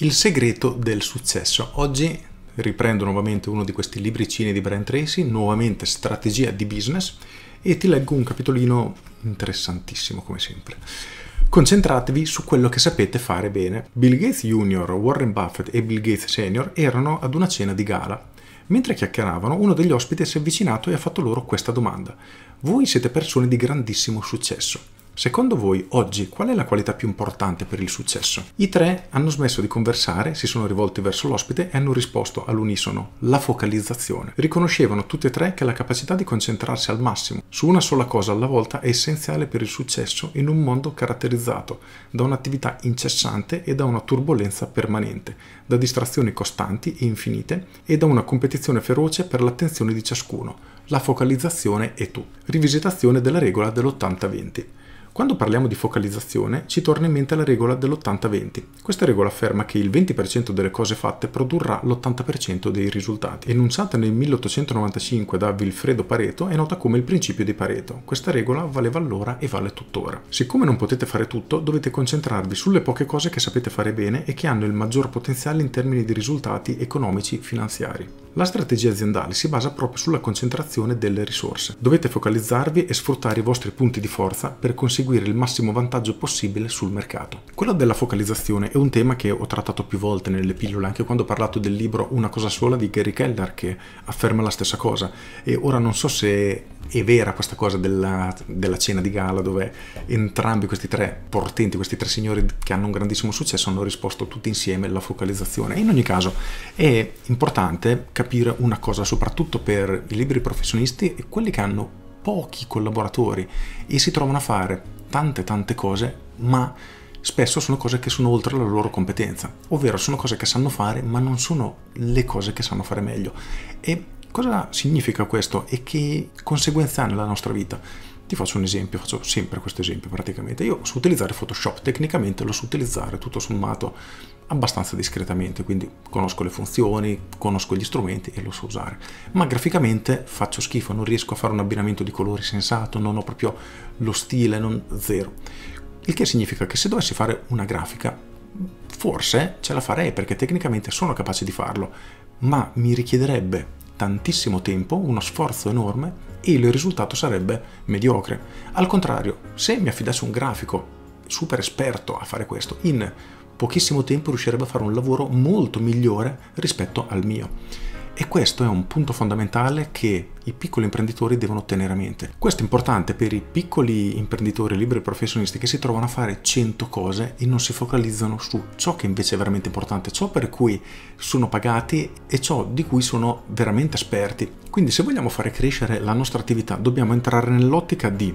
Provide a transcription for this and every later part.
Il segreto del successo. Oggi riprendo nuovamente uno di questi libricini di Brent Tracy, nuovamente strategia di business, e ti leggo un capitolino interessantissimo come sempre. Concentratevi su quello che sapete fare bene. Bill Gates Jr., Warren Buffett e Bill Gates Sr. erano ad una cena di gala. Mentre chiacchieravano, uno degli ospiti si è avvicinato e ha fatto loro questa domanda. Voi siete persone di grandissimo successo Secondo voi oggi qual è la qualità più importante per il successo? I tre hanno smesso di conversare, si sono rivolti verso l'ospite e hanno risposto all'unisono, la focalizzazione. Riconoscevano tutti e tre che la capacità di concentrarsi al massimo su una sola cosa alla volta è essenziale per il successo in un mondo caratterizzato da un'attività incessante e da una turbolenza permanente, da distrazioni costanti e infinite e da una competizione feroce per l'attenzione di ciascuno. La focalizzazione è tu. Rivisitazione della regola dell'80-20. Quando parliamo di focalizzazione ci torna in mente la regola dell'80-20. Questa regola afferma che il 20% delle cose fatte produrrà l'80% dei risultati. Enunciata nel 1895 da Vilfredo Pareto è nota come il principio di Pareto. Questa regola valeva allora e vale tuttora. Siccome non potete fare tutto, dovete concentrarvi sulle poche cose che sapete fare bene e che hanno il maggior potenziale in termini di risultati economici e finanziari. La strategia aziendale si basa proprio sulla concentrazione delle risorse. Dovete focalizzarvi e sfruttare i vostri punti di forza per conseguire il massimo vantaggio possibile sul mercato. Quello della focalizzazione è un tema che ho trattato più volte nelle pillole, anche quando ho parlato del libro Una cosa sola di Gary Keller che afferma la stessa cosa. E ora non so se è vera questa cosa della, della cena di gala dove entrambi questi tre portenti, questi tre signori che hanno un grandissimo successo hanno risposto tutti insieme alla focalizzazione. E in ogni caso è importante capire capire una cosa, soprattutto per i libri professionisti e quelli che hanno pochi collaboratori e si trovano a fare tante tante cose, ma spesso sono cose che sono oltre la loro competenza, ovvero sono cose che sanno fare, ma non sono le cose che sanno fare meglio. E cosa significa questo e che conseguenza ha nella nostra vita? Ti faccio un esempio, faccio sempre questo esempio praticamente. Io so utilizzare Photoshop, tecnicamente lo so utilizzare tutto sommato abbastanza discretamente, quindi conosco le funzioni, conosco gli strumenti e lo so usare. Ma graficamente faccio schifo, non riesco a fare un abbinamento di colori sensato, non ho proprio lo stile, non zero. Il che significa che se dovessi fare una grafica, forse ce la farei perché tecnicamente sono capace di farlo, ma mi richiederebbe tantissimo tempo, uno sforzo enorme e il risultato sarebbe mediocre. Al contrario, se mi affidassi un grafico super esperto a fare questo, in pochissimo tempo riuscirebbe a fare un lavoro molto migliore rispetto al mio. E questo è un punto fondamentale che i piccoli imprenditori devono tenere a mente. Questo è importante per i piccoli imprenditori liberi professionisti che si trovano a fare 100 cose e non si focalizzano su ciò che invece è veramente importante, ciò per cui sono pagati e ciò di cui sono veramente esperti. Quindi se vogliamo fare crescere la nostra attività dobbiamo entrare nell'ottica di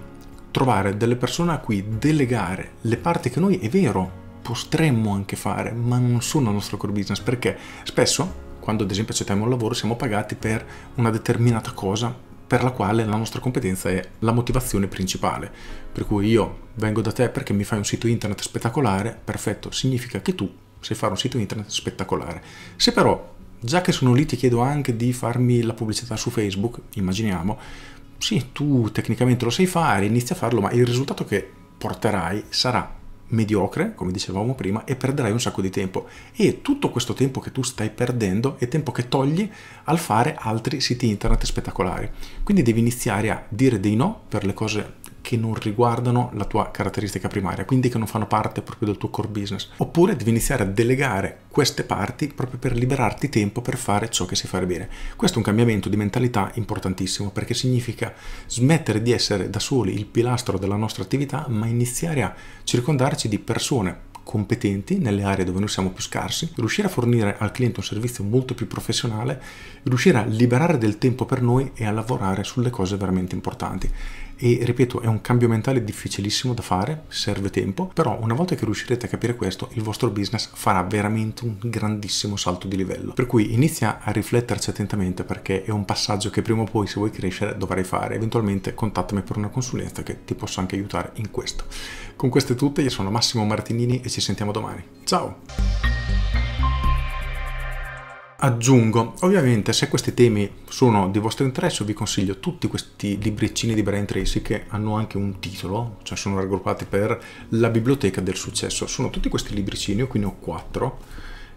trovare delle persone a cui delegare le parti che noi è vero potremmo anche fare, ma non sono il nostro core business perché spesso quando ad esempio accettiamo un lavoro siamo pagati per una determinata cosa per la quale la nostra competenza è la motivazione principale. Per cui io vengo da te perché mi fai un sito internet spettacolare, perfetto, significa che tu sai fare un sito internet spettacolare. Se però, già che sono lì, ti chiedo anche di farmi la pubblicità su Facebook, immaginiamo, sì, tu tecnicamente lo sai fare, inizi a farlo, ma il risultato che porterai sarà mediocre, come dicevamo prima, e perderai un sacco di tempo. E tutto questo tempo che tu stai perdendo è tempo che togli al fare altri siti internet spettacolari. Quindi devi iniziare a dire dei no per le cose che non riguardano la tua caratteristica primaria, quindi che non fanno parte proprio del tuo core business. Oppure devi iniziare a delegare queste parti proprio per liberarti tempo per fare ciò che sai fare bene. Questo è un cambiamento di mentalità importantissimo perché significa smettere di essere da soli il pilastro della nostra attività, ma iniziare a circondarci di persone competenti nelle aree dove noi siamo più scarsi, riuscire a fornire al cliente un servizio molto più professionale, riuscire a liberare del tempo per noi e a lavorare sulle cose veramente importanti. E ripeto, è un cambio mentale difficilissimo da fare, serve tempo, però una volta che riuscirete a capire questo, il vostro business farà veramente un grandissimo salto di livello. Per cui inizia a rifletterci attentamente perché è un passaggio che prima o poi se vuoi crescere dovrai fare. Eventualmente contattami per una consulenza che ti possa anche aiutare in questo. Con queste tutte, io sono Massimo Martinini e ci sentiamo domani. Ciao! Aggiungo, ovviamente se questi temi sono di vostro interesse vi consiglio tutti questi libricini di Brian Tracy che hanno anche un titolo, cioè sono raggruppati per la biblioteca del successo. Sono tutti questi libricini, io qui ne ho quattro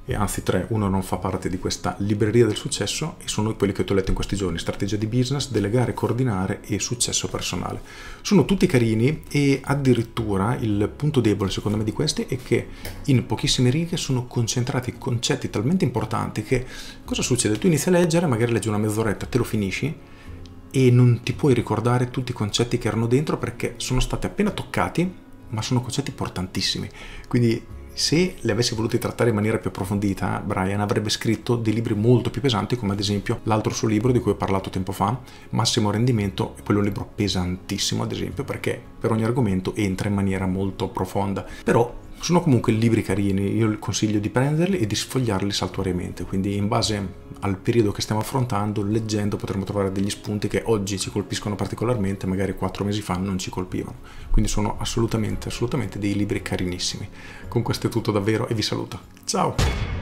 e anzi tre, uno non fa parte di questa libreria del successo e sono quelli che ti ho letto in questi giorni, strategia di business, delegare, coordinare e successo personale. Sono tutti carini e addirittura il punto debole secondo me di questi è che in pochissime righe sono concentrati concetti talmente importanti che cosa succede? Tu inizi a leggere, magari leggi una mezz'oretta, te lo finisci e non ti puoi ricordare tutti i concetti che erano dentro perché sono stati appena toccati ma sono concetti importantissimi. Quindi se le avesse volute trattare in maniera più approfondita, Brian avrebbe scritto dei libri molto più pesanti, come ad esempio l'altro suo libro di cui ho parlato tempo fa, Massimo Rendimento, è quello un libro pesantissimo, ad esempio, perché per ogni argomento entra in maniera molto profonda. Però sono comunque libri carini, io consiglio di prenderli e di sfogliarli saltuariamente, quindi in base al periodo che stiamo affrontando, leggendo potremo trovare degli spunti che oggi ci colpiscono particolarmente, magari quattro mesi fa non ci colpivano. Quindi sono assolutamente, assolutamente dei libri carinissimi. Con questo è tutto davvero e vi saluto. Ciao!